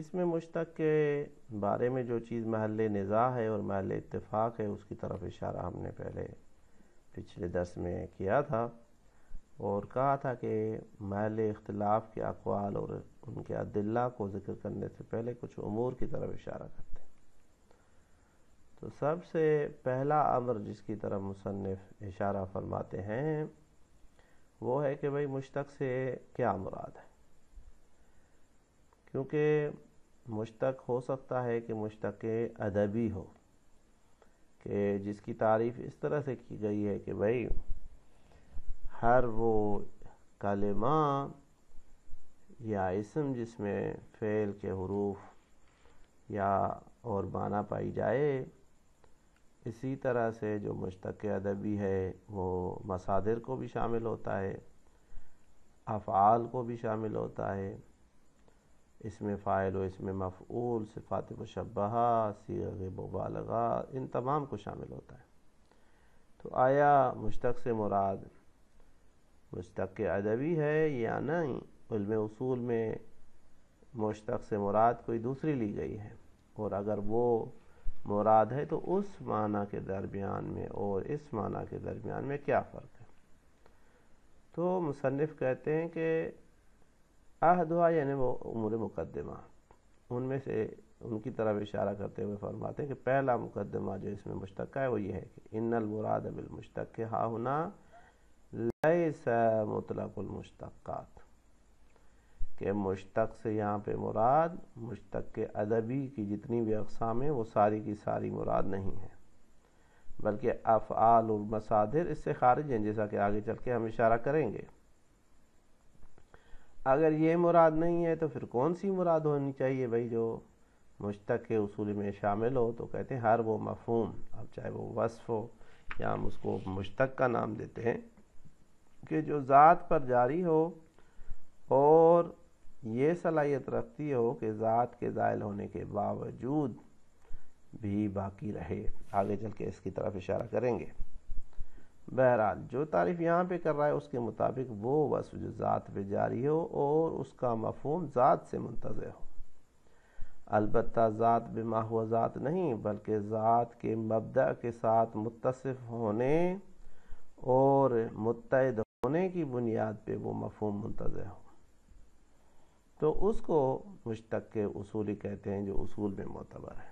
इसमें मुश्तक के बारे में जो चीज़ महल नज़ा है और महल इतफ़ाक़ है उसकी तरफ इशारा हमने पहले पिछले दस में किया था और कहा था कि महल इख्तलाफ के अकवाल और उनके अदिल्ला को ज़िक्र करने से पहले कुछ अमूर की तरफ इशारा करते हैं तो सबसे पहला अमर जिसकी तरफ मुसनफ़ इशारा फरमाते हैं वो है कि भाई मुश्तक से क्या मुराद है क्योंकि मुश्तक हो सकता है कि मुश्तक अदबी हो कि जिसकी तारीफ इस तरह से की गई है कि भाई हर वो कलमा या इसम जिसमें फ़ेल के हरूफ या और माना पाई जाए इसी तरह से जो मुश्तक अदबी है वो मसादिर को भी शामिल होता है अफ़ाल को भी शामिल होता है इसमें फ़ायल व इसमें मफ़ूल सिफ़ात मुशबहा सी मुबालगा इन तमाम को शामिल होता है तो आया मुश्तक से मुराद मुश्तक अदबी है या नहीं उसूल में मुश्तक से मुराद कोई दूसरी ली गई है और अगर वो मुराद है तो उस माना के दरमियान में और इस माना के दरमियान में क्या फ़र्क है तो मुसनफ़ कहते हैं कि अहदुआ यानी वो उम्र मुकदमा उनमें से उनकी तरफ इशारा करते हुए फरमाते हैं कि पहला मुकदमा जो इसमें मुश्तक है वो ये है कि इन्नल मुराद अबिल मुश्तक हा हुना मुतलकुल के मुश्तक से यहाँ पे मुराद मुश्तक के अदबी की जितनी भी अकसाम है वो सारी की सारी मुराद नहीं है बल्कि अफ और इससे खारिज हैं जैसा कि आगे चल के हम इशारा करेंगे अगर ये मुराद नहीं है तो फिर कौन सी मुराद होनी चाहिए भाई जो मुश्तक के उसूल में शामिल हो तो कहते हैं हर वो मफहूम अब चाहे वो वसफ़ हो या हम उसको मुश्तक का नाम देते हैं कि जो ज़ात पर जारी हो और ये सलाहियत रखती हो कि ज़ात के ज़ायल होने के बावजूद भी बाकी रहे आगे चल के इसकी तरफ इशारा करेंगे बहरहाल जो तारीफ यहाँ पे कर रहा है उसके मुताबिक वो वस्फ जो ज़ात पे जारी हो और उसका मफहम ज़ात से मुंतज़ हो अलबत् ज़ात बिमा हुआ ज़ात नहीं बल्कि ज़ात के मबदा के साथ मुतसफ़ होने और मुतद होने की बुनियाद पर वो मफहम मुंतज़ हो तो उसको मुश्तक के असूली कहते हैं जो असूल में मोतबर है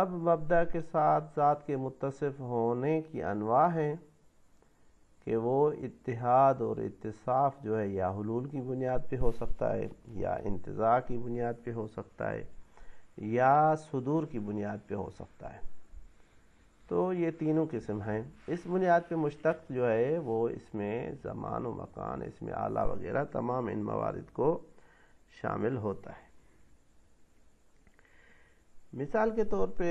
अब मबदा के साथ ज़ात के मुतसिफ होने की अनवा हैं कि वो इतिहाद और इतसाफ़ जो है या हलूल की बुनियाद पर हो सकता है या इंतज़ा की बुनियाद पर हो सकता है या सदूर की बुनियाद पर हो सकता है तो ये तीनों किस्म हैं इस बुनियाद पर मुश्तक जो है वो इसमें ज़मान व मकान इसमें आला वगैरह तमाम इन मवारद को शामिल होता है मिसाल के तौर पे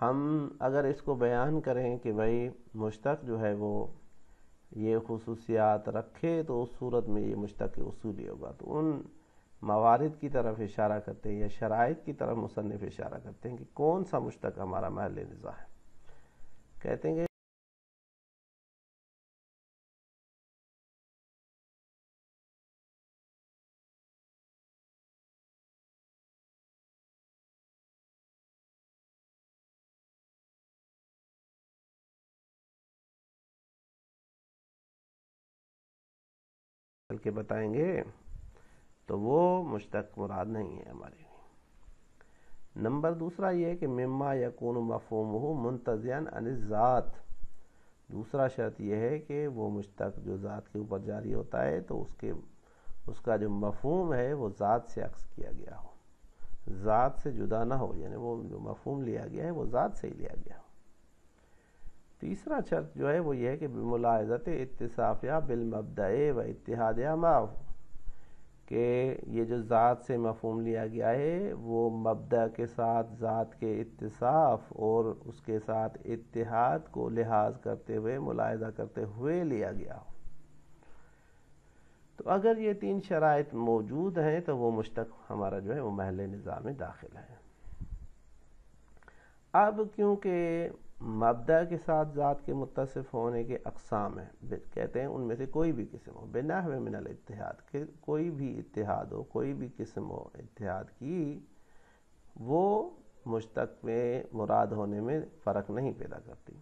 हम अगर इसको बयान करें कि भाई मुश्तक जो है वो ये खसूसियात रखे तो उस सूरत में ये मुश्तक असूली होगा तो उन मवारद की तरफ इशारा करते हैं या शराइ की तरफ मुसनफ़ इशारा करते हैं कि कौन सा मुश्तक हमारा महल निज़ा है कहते हैं निकल के बताएंगे तो वो मुश्तक मुराद नहीं है हमारे लिए नंबर दूसरा ये है कि मम्मा या कौन मफोम हो मुंतजन अनज़ात दूसरा शर्त यह है कि वो मुश्तक जो ज़ात के ऊपर जारी होता है तो उसके उसका जो मफहम है वो ज़ात से अक्स किया गया हो ज़ात से जुदा ना हो यानी वो जो मफहम लिया गया है वो ज़ात से ही लिया गया हो तीसरा शर्त जो है वो ये है कि मुलाजत इतसाफ़िया बिलमबद व इतिहाद माफ के ये जो ज़ात से मफहम लिया गया है वो मबद के साथ ज़ात के इतसाफ़ और उसके साथ इतिहाद को लिहाज करते हुए मुलायजा करते हुए लिया गया हो तो अगर ये तीन शराइ मौजूद हैं तो वो मुश्तक हमारा जो है वो महल निज़ाम में दाखिल है अब क्योंकि मबदा के साथ ज़ात के मुतसिफ होने के अकसाम हैं कहते हैं उनमें से कोई भी किस्म हो बिना हमें मिनल इतिहाद के कोई भी इतिहाद हो कोई भी किस्म हो इतिहाद की वो मुश्तक में मुराद होने में फ़र्क नहीं पैदा करती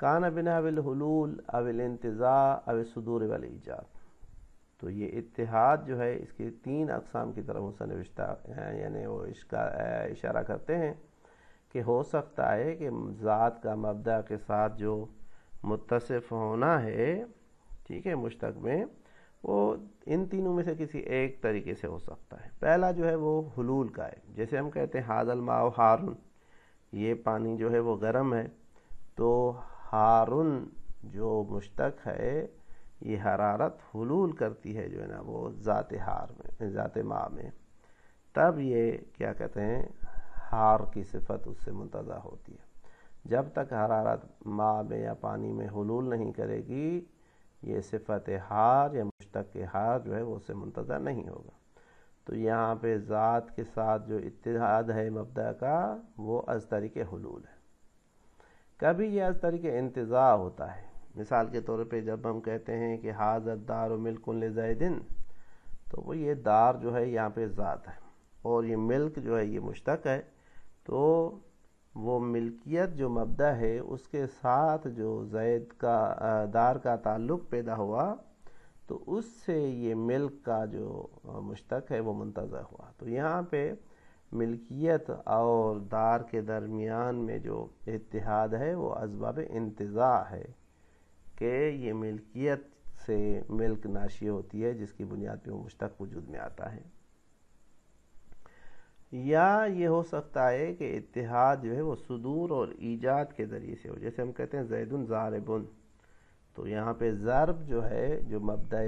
कान बिन अविल हलूल अविल इंतज़ा अविल सदूर वाल ईजाद तो ये इतिहाद जो है इसके तीन अकसाम की तरफ मुसनविश्ता यानी वो इसका इशारा करते हैं कि हो सकता है कि ज़ात का मबदा के साथ जो मुतसफ़ होना है ठीक है मुश्तक में वो इन तीनों में से किसी एक तरीके से हो सकता है पहला जो है वो हलूल का है जैसे हम कहते हैं हादल माओ हारुन ये पानी जो है वो गर्म है तो हारुन जो मुश्तक है ये हरारत हलूल करती है जो है ना वो ज़ात हार में ज़ात माँ में तब ये क्या कहते हैं हार की सिफत उससे मुंतज़ा होती है जब तक हरारत माँ में या पानी में हलूल नहीं करेगी ये सिफत हार या मुश्तक के हार जो है वो उससे मुंतज़ा नहीं होगा तो यहाँ पे ज़ात के साथ जो इतिहाद है मबदा का वो अज तरीके हलूल है कभी यह अज तरीके इंतज़ा होता है मिसाल के तौर पे जब हम कहते हैं कि हाजत दार मिल्कुल जैदिन तो वो ये दार जो है यहाँ पे ज़ात है और ये मिल्क जो है ये मुश्तक है तो वो मिल्कियत जो मबदा है उसके साथ जो जैद का दार का ताल्लुक़ पैदा हुआ तो उससे ये मिल्क का जो मुश्तक है वो मुंतजर हुआ तो यहाँ पे मिल्कियत और दार के दरमियान में जो इतिहाद है वो अजबाब इंतज़ा है कि ये मिल्कियत से मिल्क नाशी होती है जिसकी बुनियाद पर वो मुश्तक वजूद में आता है या ये हो सकता है कि इतिहाद जो है वो सुदूर और ईजाद के ज़रिए से हो जैसे हम कहते हैं जैदुन ज़ारबुन तो यहाँ पे ज़रब जो है जो मबदा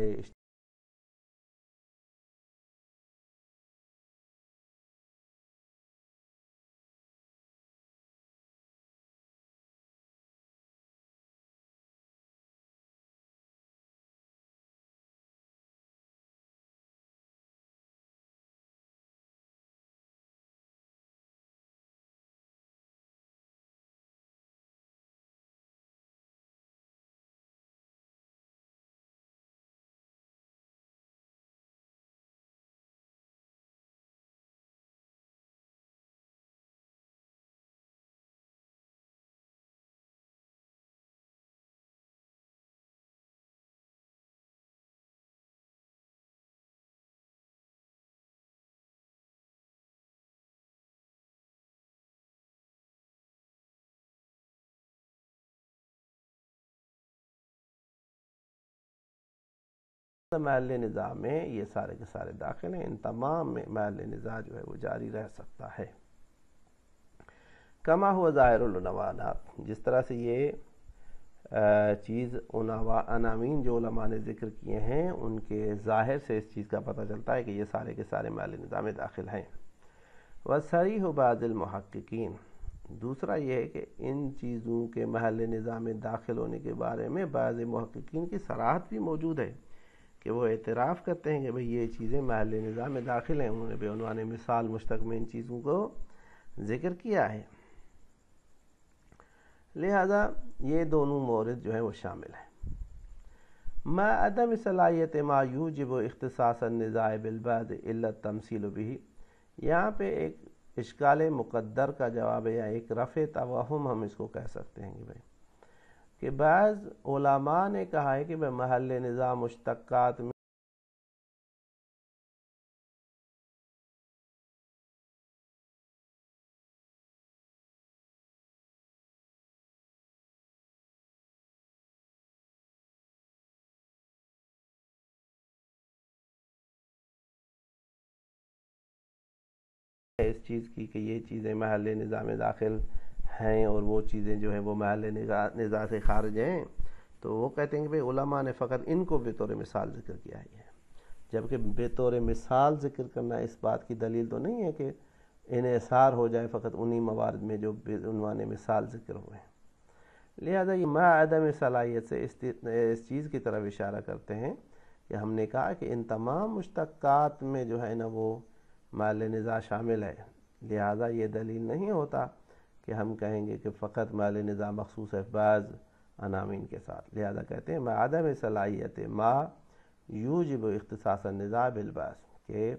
तो महल निज़ाम में ये सारे के सारे दाखिल हैं इन तमाम में महल निज़ा जो है वो जारी रह सकता है कमा हुआ ज़ाहिरवानात जिस तरह से ये चीज़ अनामीन जो ने जिक्र किए हैं उनके ज़ाहिर से इस चीज़ का पता चलता है कि ये सारे के सारे महल निज़ाम दाखिल हैं व सरी हो बाज़िलमहकिन दूसरा यह है कि इन चीज़ों के महल निज़ाम दाखिल होने के बारे में बाज़ महकिन की सराहत भी मौजूद है कि वो एतराफ़ करते हैं कि भाई ये चीज़ें महल निज़ाम में दाखिल हैं उन्होंने बेनवान मिसाल मुश्तक में इन चीज़ों को ज़िक्र किया है लिहाजा ये दोनों मोरद जो हैं वो शामिल हैं मैं अदम सलाहियत मायू जब अख्तसासनज़ाबिलबाद तमसील भी यहाँ पर एक इश्काल मुकद्दर का जवाब है या एक रफ़ तवाहम हम इसको कह सकते हैं कि भाई कि बाज़ ओलामा ने कहा है कि मैं महल निज़ाम मुश्तक़ात में इस चीज़ की कि ये चीज़ें महल निज़ाम दाखिल हैं और वो चीज़ें जो हैं वो महल निज़ा से खारिज हैं तो वो कहते हैं कि भाई उलमा ने फ़कत इनको बेतौर मिसाल जिक्र किया है जबकि बेतौर मिसाल जिक्र करना इस बात की दलील तो नहीं है कि इसार हो जाए फ़कत उन्हीं मवाद में जो बेनवान मिसाल जिक्र हुए हैं लिहाजा ये मादम सलाहियत से इस, इस चीज़ की तरफ इशारा करते हैं कि हमने कहा कि इन तमाम मुश्तक में जो है ना वो माल नज़ा शामिल है लिहाजा ये दलील नहीं होता कि हम कहेंगे कि फ़कत माल निज़ाम मखसूस अहबाज अनामीन के साथ लिहाजा कहते हैं मैं आदम सलाहियत माँ यूजब अख्तसास नज़ा बिलबास के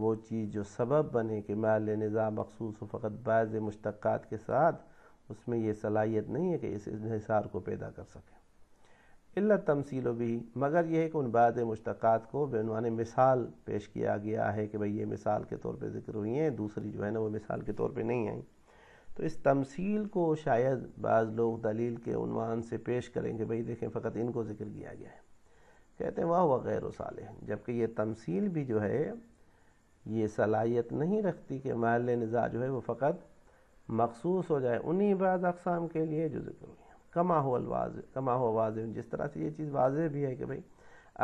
वो चीज़ जो सबब बने कि माल निज़ाम मखसूस फ़कत बाज़ मुश्तक के साथ उसमें यह सलाहियत नहीं है कि इस इसार को पैदा कर सकें इल्ला तमसील भी मगर यह है कि उन बाज़ मुश्तक़ात को बेनवान मिसाल पेश किया गया है कि भाई ये मिसाल के तौर पर जिक्र हुई हैं दूसरी जो है ना वो मिसाल के तौर पर नहीं आई तो इस तमसील को शायद बाज़ लोग दलील के उनवान से पेश करें कि भाई देखें फ़कत इनको ज़िक्र किया गया है कहते हैं वाह हुआ गैर साल जबकि ये तमसील भी जो है ये सलाहियत नहीं रखती कि माल नज़ा जो है वो फ़कत मखसूस हो जाए उन्हीं बाद अकसाम के लिए जो जिक्र हुई कमा हो अलवाज कमा हो वाज जिस तरह से ये चीज़ वाज भी है कि भाई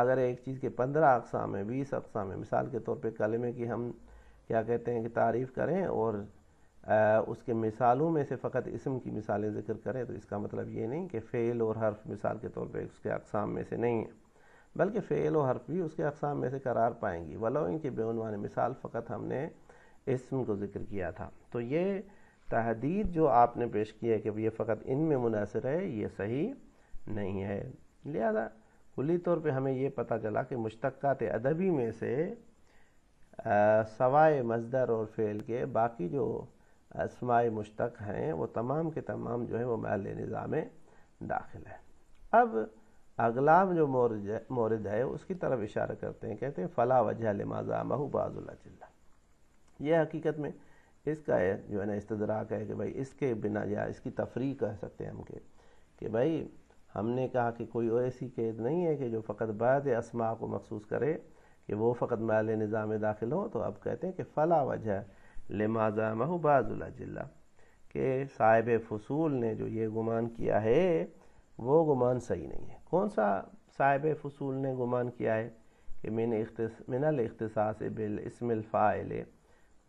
अगर एक चीज़ के पंद्रह अकसाम है बीस अकसाम हैं मिसाल के तौर पर कलमे की हम क्या कहते हैं कि तारीफ़ करें और उसके मिसालों में से फ़कत इसम की मिसालें जिक्र करें तो इसका मतलब ये नहीं कि फ़ेल और हर्फ मिसाल के तौर पर उसके अकसाम में से नहीं है बल्कि फ़ेल और हर्फ भी उसके अकसाम में से करार पाएंगी वलो इनके बेनवान मिसाल फ़कत हमने इसम को जिक्र किया था तो ये तहदीद जो आपने पेश की है कि ये फ़कत इन में मुनासर है ये सही नहीं है लिहाजा खुली तौर पर हमें ये पता चला कि मुश्तक अदबी में से सवाए मजदर और फ़ेल के बाकी जो असमाय मुश्तक हैं वो तमाम के तमाम जो है वो महल निज़ाम में दाखिल है अब अगला जो मोरज मोरद है उसकी तरफ इशारा करते हैं कहते हैं फ़ला वजह लिमाजा महू बाजुल्ला यह हकीकत में इसका है जो है ना इस्तराक है कि भाई इसके बिना या इसकी तफरी कह सकते हैं हम के कि भाई हमने कहा कि कोई ऐसी कैद नहीं है कि जो फ़कत बाद असमा को मखसूस करे कि वो फ़कत माल निज़ाम दाखिल हो तो अब कहते हैं कि फ़ला वजह लिमाजा महबाजुल जिला के साहिब फसूल ने जो ये गुमान किया है वो गुमान सही नहीं है कौन सा साहिब फसूल ने गुमान किया है कि मिन मिनल अख्तसास बिल इसमिलफ़ाइल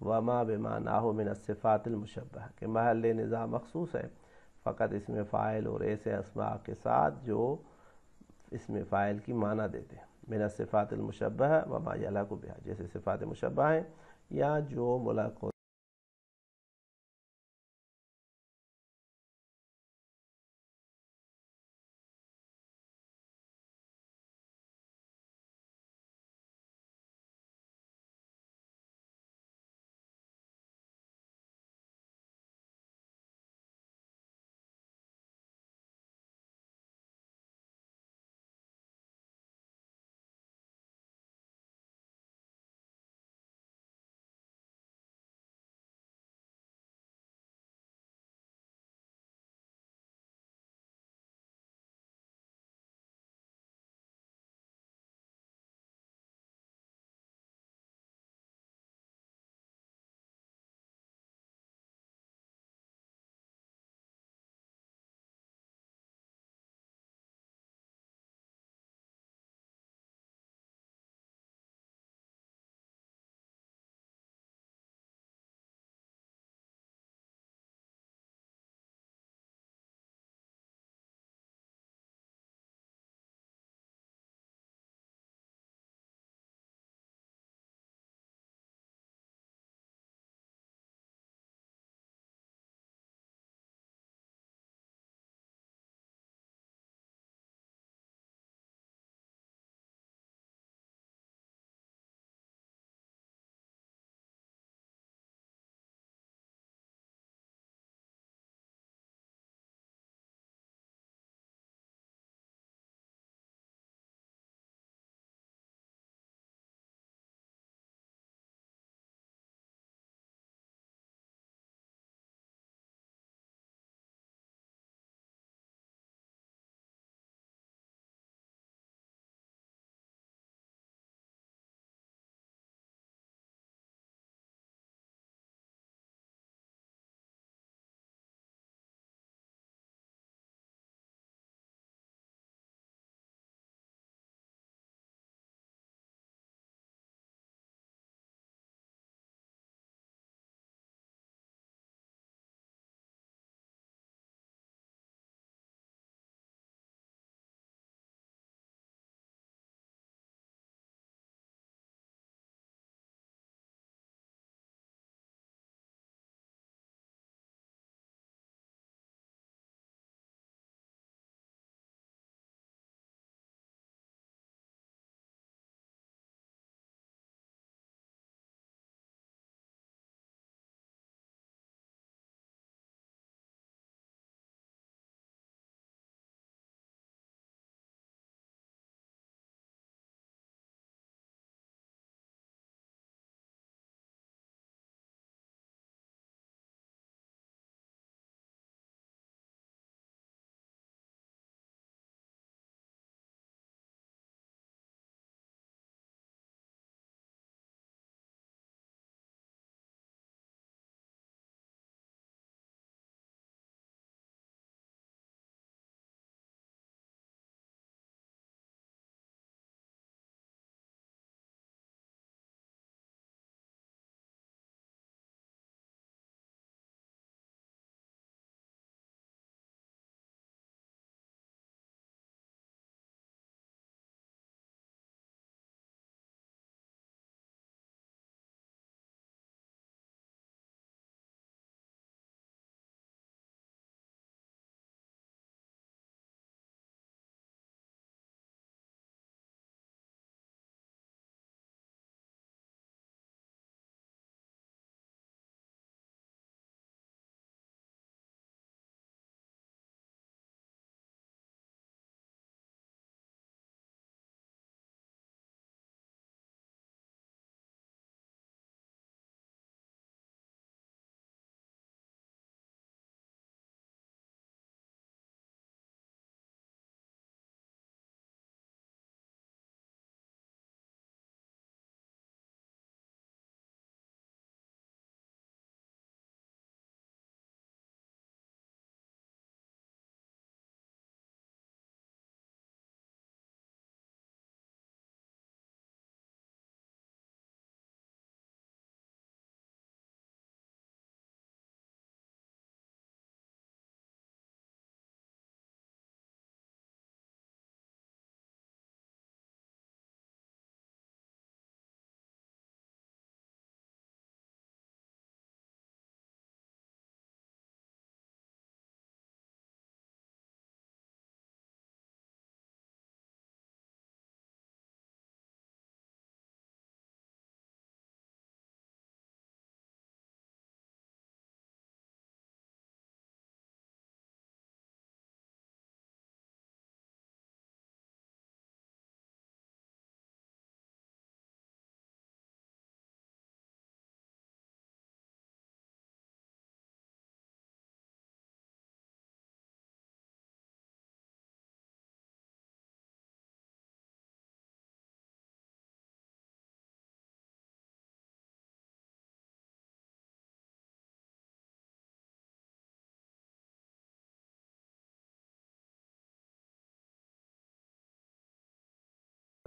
वमा बेमा नाह मिन के महल निज़ाम मखसूस है फ़कत इसमें फ़ाइल और ऐसे असमा के साथ जो इसमें फ़ाइल की माना देते हैं मिन वमा यला को ब्याह जैसे सिफ़ात मुशबा हैं या जो मुलाकात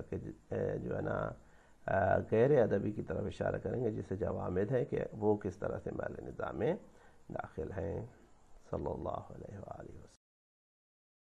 के जो है ना गैर अदबी की तरफ इशारा करेंगे जिसे जवामद है कि वो किस तरह से माल निज़ाम में दाखिल हैं सल्लल्लाहु अलैहि वसल्लम